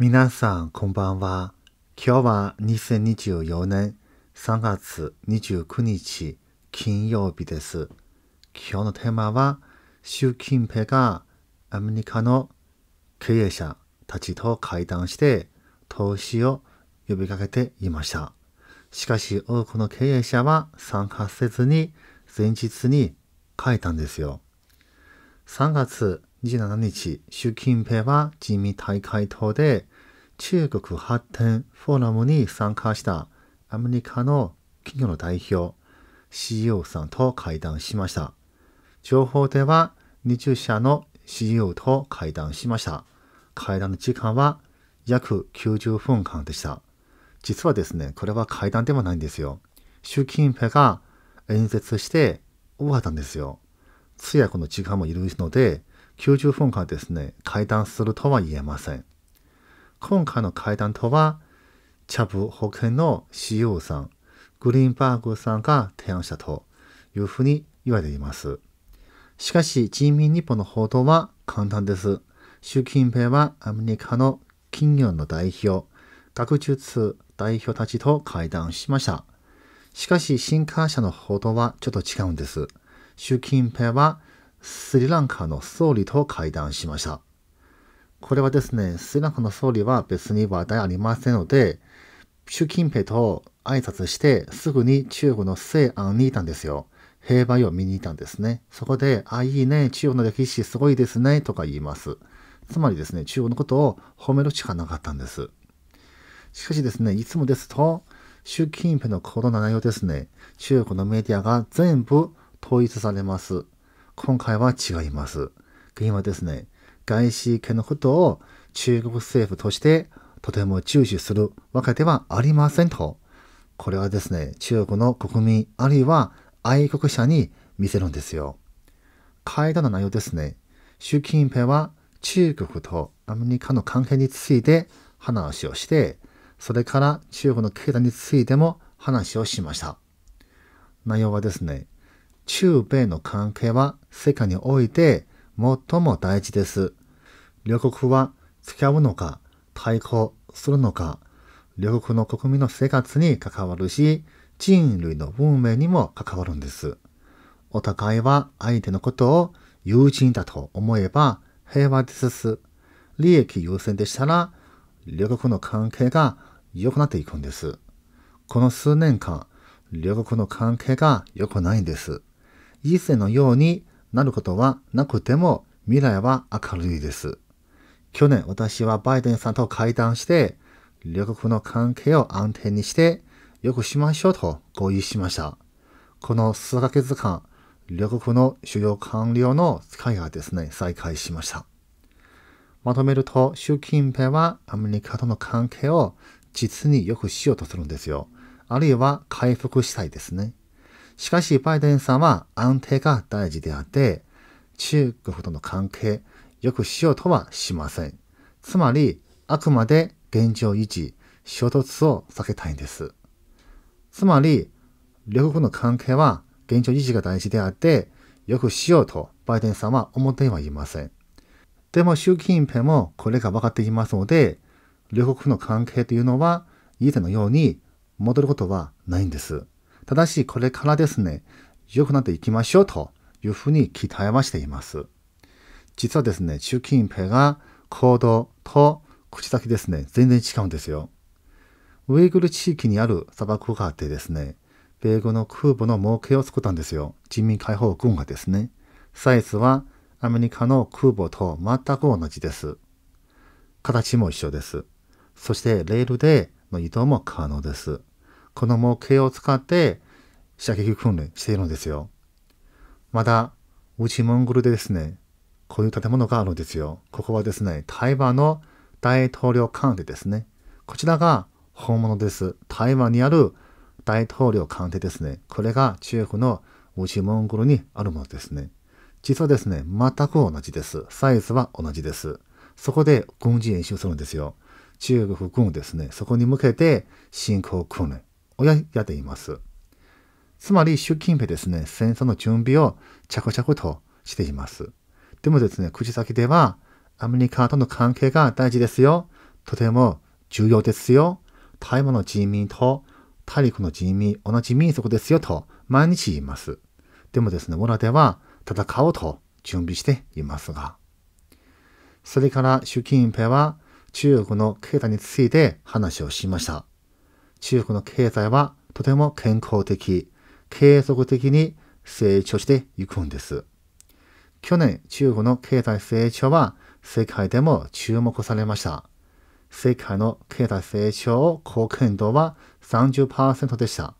皆さん、こんばんは。今日は2024年3月29日金曜日です。今日のテーマは、習近平がアメリカの経営者たちと会談して投資を呼びかけていました。しかし多くの経営者は参加せずに前日に書いたんですよ。3月27日、習近平は自民大会等で中国発展フォーラムに参加したアメリカの企業の代表、CEO さんと会談しました。情報では20社の CEO と会談しました。会談の時間は約90分間でした。実はですね、これは会談ではないんですよ。習近平が演説して終わったんですよ。通訳の時間もいるので、90分間ですね、会談するとは言えません。今回の会談とは、チャブ保険の CEO さん、グリーンバーグさんが提案したというふうに言われています。しかし、人民日報の報道は簡単です。習近平はアメリカの企業の代表、学術代表たちと会談しました。しかし、新華社の報道はちょっと違うんです。習近平はスリランカの総理と会談しました。これはですね、スリランカの総理は別に話題ありませんので、習近平と挨拶してすぐに中国の西安にいたんですよ。兵馬俑を見に行ったんですね。そこで、あ、いいね、中国の歴史すごいですね、とか言います。つまりですね、中国のことを褒めるしかなかったんです。しかしですね、いつもですと、習近平のこの内容ですね、中国のメディアが全部統一されます。今回は違います。原因はですね、外資系のことを中国政府としてとても重視するわけではありませんと。これはですね、中国の国民あるいは愛国者に見せるんですよ。会談の内容ですね。習近平は中国とアメリカの関係について話をして、それから中国の経済についても話をしました。内容はですね、中米の関係は世界において最も大事です。両国は付き合うのか、対抗するのか、両国の国民の生活に関わるし、人類の運命にも関わるんです。お互いは相手のことを友人だと思えば平和です利益優先でしたら、両国の関係が良くなっていくんです。この数年間、両国の関係が良くないんです。以前のようになることはなくても未来は明るいです。去年私はバイデンさんと会談して、両国の関係を安定にして、良くしましょうと合意しました。この数ヶ月間、両国の主要官僚のいがですね、再開しました。まとめると、習近平はアメリカとの関係を実に良くしようとするんですよ。あるいは回復したいですね。しかし、バイデンさんは安定が大事であって、中国との関係、良くしようとはしません。つまり、あくまで現状維持、衝突を避けたいんです。つまり、両国の関係は現状維持が大事であって、良くしようとバイデンさんは思ってはいません。でも、習近平もこれが分かっていますので、両国の関係というのは、以前のように戻ることはないんです。ただし、これからですね、良くなっていきましょうというふうに期待はしています。実はですね、習近平が行動と口先ですね、全然違うんですよ。ウイグル地域にある砂漠があってですね、米軍の空母の模型を作ったんですよ。人民解放軍がですね。サイズはアメリカの空母と全く同じです。形も一緒です。そしてレールでの移動も可能です。この模型を使って射撃訓練しているんですよ。また、内モンゴルでですね、こういう建物があるんですよ。ここはですね、台湾の大統領官邸ですね。こちらが本物です。台湾にある大統領官邸ですね。これが中国の内モンゴルにあるものですね。実はですね、全く同じです。サイズは同じです。そこで軍事演習するんですよ。中国軍ですね、そこに向けて進行訓練。をやっています。つまり、習近平ですね、戦争の準備を着々としています。でもですね、口先では、アメリカとの関係が大事ですよ。とても重要ですよ。台湾の人民と大陸の人民、同じ民族ですよと毎日言います。でもですね、村では戦おうと準備していますが。それから習近平は中国の経済について話をしました。中国の経済はとても健康的、継続的に成長していくんです。去年、中国の経済成長は世界でも注目されました。世界の経済成長を貢献度は30%でした。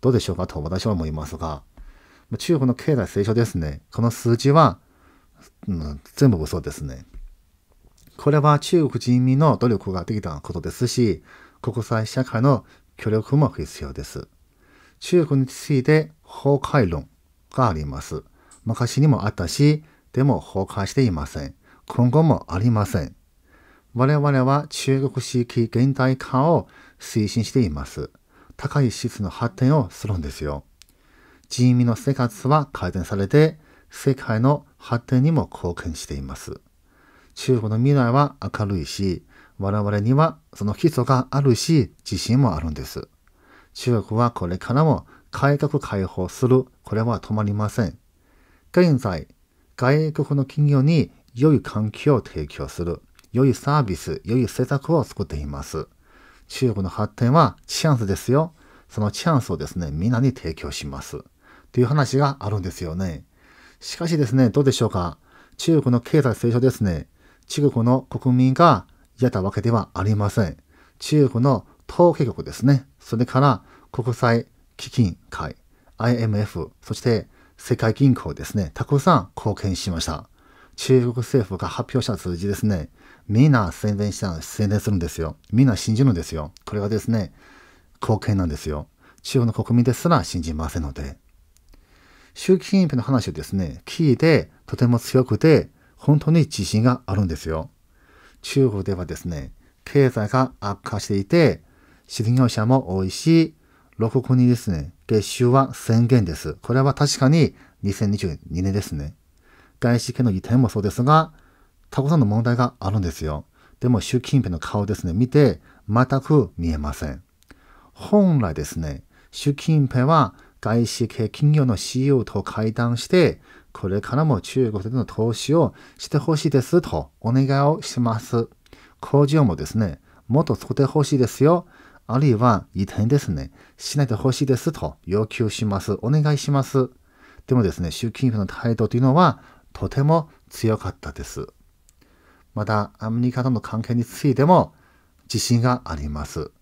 どうでしょうかと私は思いますが、中国の経済成長ですね。この数字は、うん、全部嘘ですね。これは中国人民の努力ができたことですし、国際社会の協力も必要です。中国について崩壊論があります。昔にもあったし、でも崩壊していません。今後もありません。我々は中国式現代化を推進しています。高い質の発展をするんですよ。人民の生活は改善されて、世界の発展にも貢献しています。中国の未来は明るいし、我々にはその基礎があるし、自信もあるんです。中国はこれからも改革開放する。これは止まりません。現在、外国の企業に良い環境を提供する。良いサービス、良い政策を作っています。中国の発展はチャンスですよ。そのチャンスをですね、みんなに提供します。という話があるんですよね。しかしですね、どうでしょうか。中国の経済成長ですね。中国の国民がやったわけではありません。中国の統計局ですね。それから国際基金会、IMF、そして世界銀行ですね。たくさん貢献しました。中国政府が発表した数字ですね。みんな宣伝した、宣伝するんですよ。みんな信じるんですよ。これがですね、貢献なんですよ。中国の国民ですら信じませんので。習近平の話をですね、聞いて、とても強くて、本当に自信があるんですよ。中国ではですね、経済が悪化していて、失業者も多いし、6国にですね、月収は宣言です。これは確かに2022年ですね。外資系の移転もそうですが、たくさんの問題があるんですよ。でも習近平の顔ですね、見て全く見えません。本来ですね、習近平は外資系企業の CEO と会談してこれからも中国での投資をしてほしいですとお願いをします。工場もですね、もっと作ってほしいですよ。あるいは移転ですね、しないでほしいですと要求します。お願いします。でもですね、習近平の態度というのはとても強かったです。また、アメリカとの関係についても自信があります。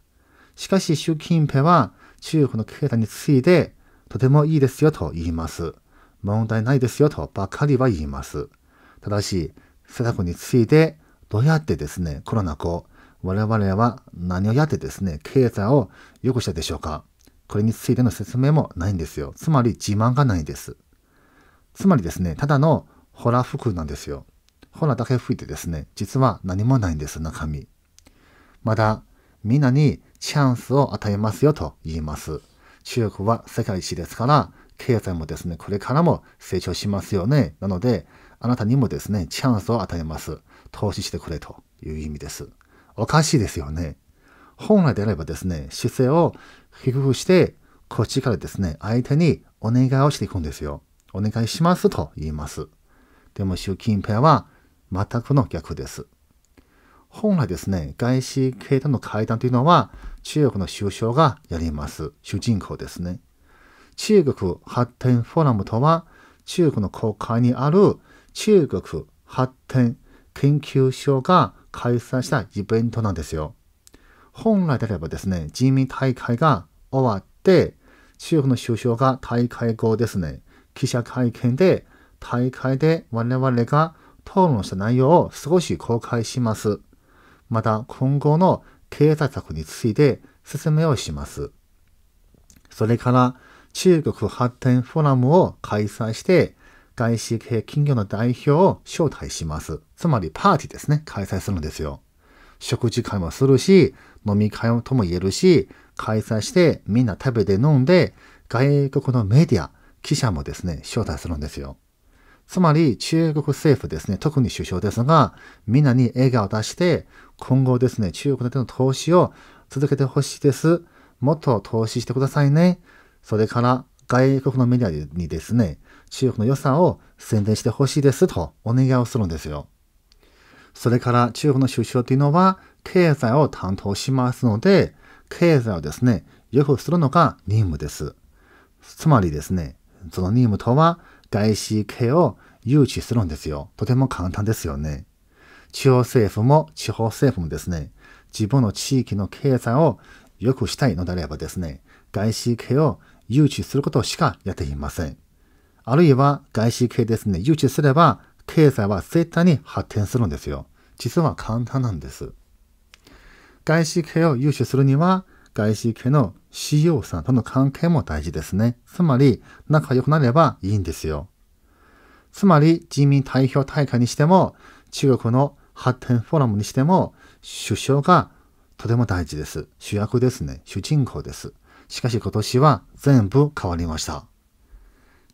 しかし、習近平は中国の経済についてとてもいいですよと言います。問題ないですよとばかりは言います。ただし、施策についてどうやってですね、コロナ後、我々は何をやってですね、経済を良くしたでしょうかこれについての説明もないんですよ。つまり自慢がないです。つまりですね、ただのホラー服なんですよ。ホラだけ吹いてですね、実は何もないんです、中身。まだ、みんなにチャンスを与えますよと言います。中国は世界一ですから、経済もですね、これからも成長しますよね。なので、あなたにもですね、チャンスを与えます。投資してくれという意味です。おかしいですよね。本来であればですね、姿勢を低くして、こっちからですね、相手にお願いをしていくんですよ。お願いしますと言います。でも習近平は全くの逆です。本来ですね、外資系との会談というのは中国の首相がやります。主人公ですね。中国発展フォーラムとは、中国の国会にある中国発展研究所が開催したイベントなんですよ。本来であればですね、人民大会が終わって、中国の首相が大会後ですね、記者会見で大会で我々が討論した内容を少し公開します。また今後の経済策について説明をします。それから中国発展フォーラムを開催して、外資系企業の代表を招待します。つまりパーティーですね。開催するんですよ。食事会もするし、飲み会とも言えるし、開催してみんな食べて飲んで、外国のメディア、記者もですね、招待するんですよ。つまり中国政府ですね、特に首相ですが、みんなに笑顔を出して、今後ですね、中国での投資を続けてほしいです。もっと投資してくださいね。それから外国のメディアにですね、中国の良さを宣伝してほしいですとお願いをするんですよ。それから中国の首相というのは経済を担当しますので、経済をですね、良くするのが任務です。つまりですね、その任務とは外資系を誘致するんですよ。とても簡単ですよね。中央政府も地方政府もですね、自分の地域の経済を良くしたいのであればですね、外資系を誘致することしかやっていません。あるいは外資系ですね、誘致すれば経済は絶対に発展するんですよ。実は簡単なんです。外資系を融資するには、外資系の CEO さんとの関係も大事ですね。つまり、仲良くなればいいんですよ。つまり、人民代表大会にしても、中国の発展フォーラムにしても、首相がとても大事です。主役ですね。主人公です。しかし今年は全部変わりました。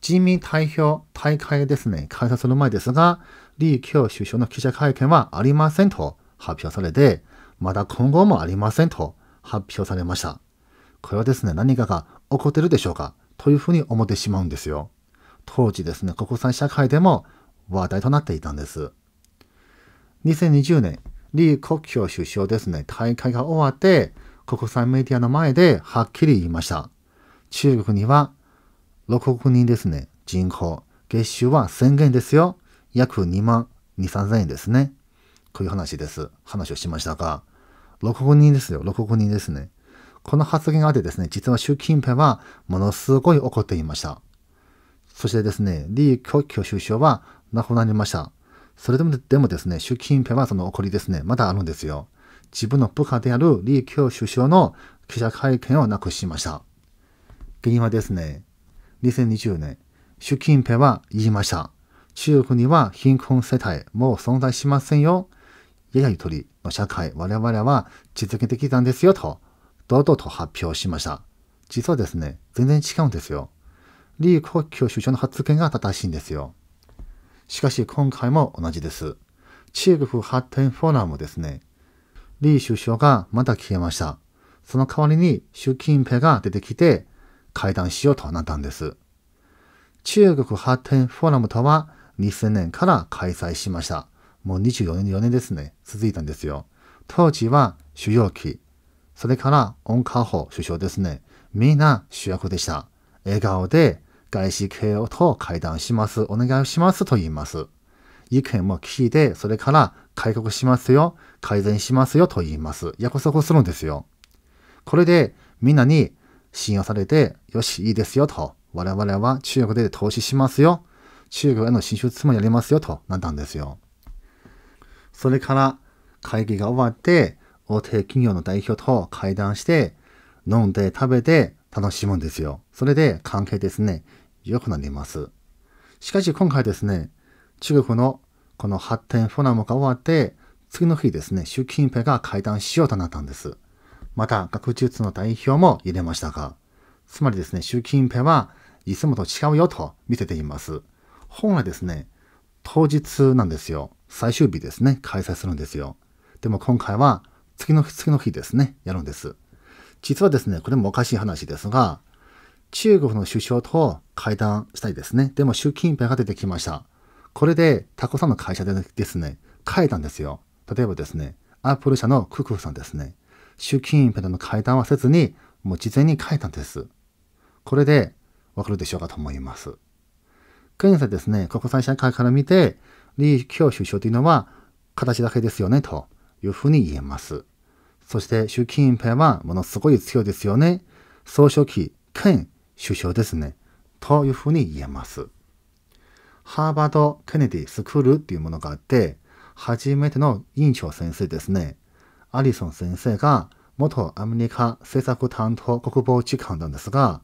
人民代表大会ですね、開催する前ですが、李強首相の記者会見はありませんと発表されて、まだ今後もありませんと発表されました。これはですね、何かが起こってるでしょうかというふうに思ってしまうんですよ。当時ですね、国際社会でも話題となっていたんです。2020年、李克強首相ですね、大会が終わって、国際メディアの前ではっきり言いました。中国には6億人ですね。人口。月収は1000元ですよ。約2万2、3000円ですね。こういう話です。話をしましたが、6億人ですよ。6億人ですね。この発言があってですね、実は習近平はものすごい怒っていました。そしてですね、李克強首相は亡くなりました。それでもでもですね、習近平はその怒りですね、まだあるんですよ。自分の部下である李強首相の記者会見をなくしました。原因はですね、2020年、習近平は言いました。中国には貧困世帯もう存在しませんよ。ややゆとりの社会、我々は実現できたんですよと、堂々と発表しました。実はですね、全然違うんですよ。李克強首相の発言が正しいんですよ。しかし今回も同じです。中国発展フォーラムですね。李首相がまた消えました。その代わりに習近平が出てきて会談しようとなったんです。中国発展フォーラムとは2000年から開催しました。もう24年、4年ですね。続いたんですよ。当時は主要期。それから温家宝首相ですね。みんな主役でした。笑顔で外資系をと会談します。お願いしますと言います。意見も聞いて、それから改革しますよ、改善しますよと言います。約束するんですよ。これでみんなに信用されて、よし、いいですよと。我々は中国で投資しますよ。中国への進出もやりますよとなったんですよ。それから会議が終わって、大手企業の代表と会談して、飲んで食べて楽しむんですよ。それで関係ですね、良くなります。しかし今回ですね、中国のこの発展フォーラムが終わって、次の日ですね、習近平が会談しようとなったんです。また、学術の代表も入れましたが、つまりですね、習近平はいつもと違うよと見せています。本来ですね、当日なんですよ。最終日ですね、開催するんですよ。でも今回は、次の日、次の日ですね、やるんです。実はですね、これもおかしい話ですが、中国の首相と会談したいですね。でも習近平が出てきました。これでタコさんの会社でですね、変えたんですよ。例えばですね、アップル社のクックフさんですね、習近平との会談はせずに、もう事前に変えたんです。これでわかるでしょうかと思います。現在ですね、国際社会から見て、李強首相というのは形だけですよね、というふうに言えます。そして習近平はものすごい強いですよね。総書記兼首相ですね。というふうに言えます。ハーバード・ケネディ・スクールっていうものがあって、初めての院長先生ですね。アリソン先生が元アメリカ政策担当国防次官なんですが、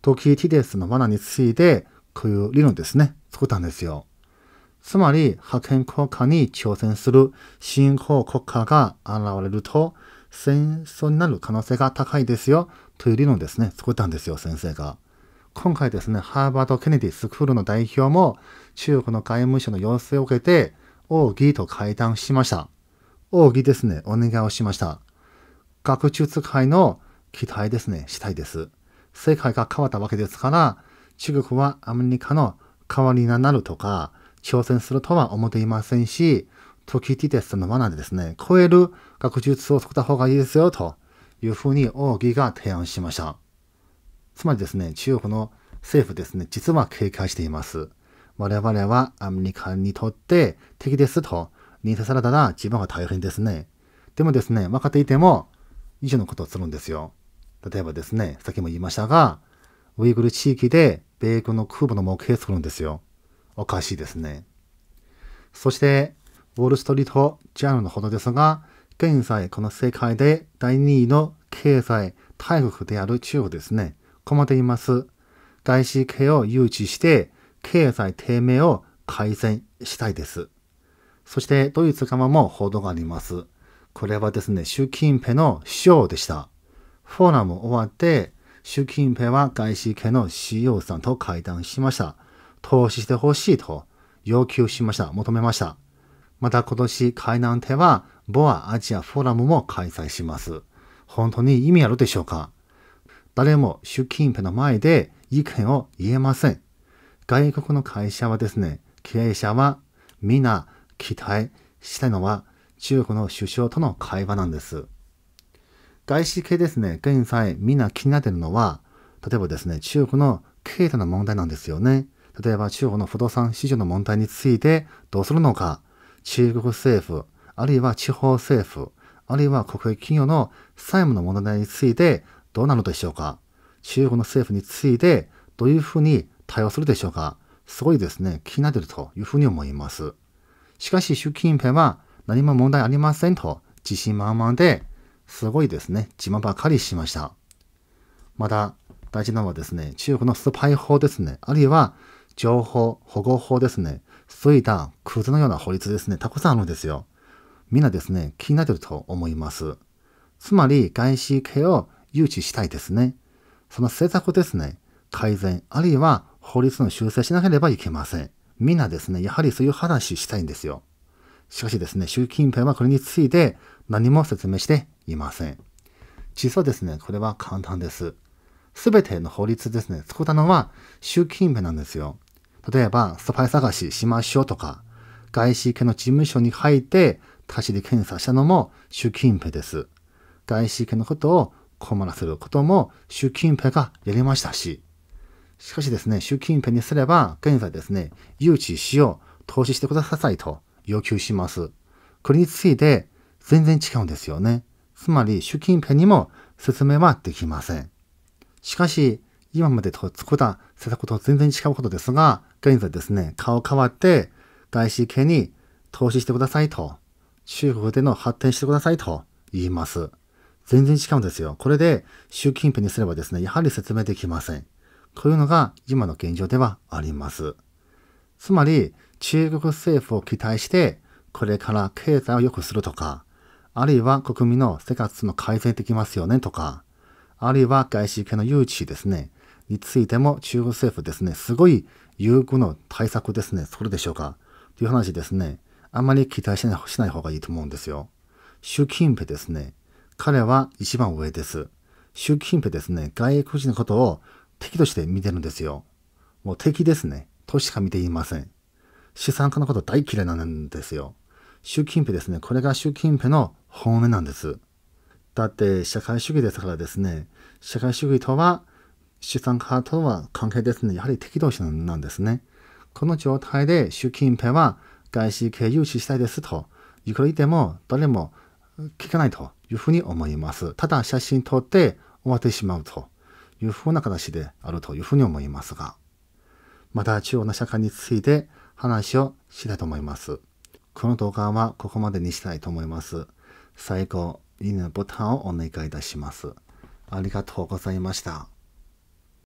トキティデスの罠について、こういう理論ですね、作ったんですよ。つまり、派遣国家に挑戦する新興国家が現れると、戦争になる可能性が高いですよ、という理論ですね、作ったんですよ、先生が。今回ですね、ハーバード・ケネディスクールの代表も、中国の外務省の要請を受けて、王儀と会談しました。王儀ですね、お願いをしました。学術界の期待ですね、したいです。世界が変わったわけですから、中国はアメリカの代わりになるとか、挑戦するとは思っていませんし、時ティテスの罠でですね、超える学術を作った方がいいですよ、というふうに奥義が提案しました。つまりですね、中国の政府ですね、実は警戒しています。我々はアメリカにとって敵ですと認定されたら自分は大変ですね。でもですね、分かっていても、以上のことをするんですよ。例えばですね、さっきも言いましたが、ウイグル地域で米軍の空母の模型作るんですよ。おかしいですね。そして、ウォール・ストリート・ジャーナルのほどですが、現在この世界で第2位の経済大国である中国ですね。困っています。外資系を誘致して、経済低迷を改善したいです。そして、ドイツ側も報道があります。これはですね、習近平の師匠でした。フォーラム終わって、習近平は外資系の CEO さんと会談しました。投資してほしいと要求しました。求めました。また今年海南手はボアアジアフォーラムも開催します。本当に意味あるでしょうか誰も習近平の前で意見を言えません。外国の会社はですね、経営者は皆期待したいのは中国の首相との会話なんです。外資系ですね、現在皆気になってるのは、例えばですね、中国の経済の問題なんですよね。例えば中国の不動産市場の問題についてどうするのか、中国政府、あるいは地方政府、あるいは国営企業の債務の問題についてどうなのでしょうか中国の政府についてどういうふうに対応するでしょうかすごいですね、気になっているというふうに思います。しかし、習近平は何も問題ありませんと自信満々で、すごいですね、自慢ばかりしました。また、大事なのはですね、中国のスパイ法ですね、あるいは情報保護法ですね、そういったクズのような法律ですね、たくさんあるんですよ。みんなですね、気になっていると思います。つまり、外資系を誘致したいですね。その政策ですね、改善、あるいは法律の修正しなければいけません。みんなですね、やはりそういう話したいんですよ。しかしですね、習近平はこれについて何も説明していません。実はですね、これは簡単です。すべての法律ですね、作ったのは習近平なんですよ。例えば、スパイ探ししましょうとか、外資系の事務所に入って、立ち入り検査したのも習近平です。外資系のことを困らせることも習近平がやりましたし、しかしですね、習近平にすれば、現在ですね、誘致しよう、投資してくださいと要求します。これについて全然違うんですよね。つまり、習近平にも説明はできません。しかし、今までと作った政策と全然違うことですが、現在ですね、顔変わって、外資系に投資してくださいと、中国での発展してくださいと言います。全然違うんですよ。これで習近平にすればですね、やはり説明できません。というのが今の現状ではあります。つまり、中国政府を期待して、これから経済を良くするとか、あるいは国民の生活の改善できますよねとか、あるいは外資系の誘致ですね、についても中国政府ですね、すごい優遇の対策ですね、それでしょうかという話ですね、あんまり期待しないしない方がいいと思うんですよ。習近平ですね、彼は一番上です。習近平ですね、外国人のことを敵として見てるんですよ。もう敵ですね。としか見ていません。資産家のこと大嫌いなんですよ。習近平ですね。これが習近平の本音なんです。だって社会主義ですからですね。社会主義とは資産家とは関係ですね。やはり敵同士なんですね。この状態で習近平は外資系融資したいですと。いくら言っても誰も聞かないというふうに思います。ただ写真撮って終わってしまうというふうな形であるというふうに思いますが、また中央の社会について話をしたいと思います。この動画はここまでにしたいと思います。最後、いいねボタンをお願いいたします。ありがとうございました。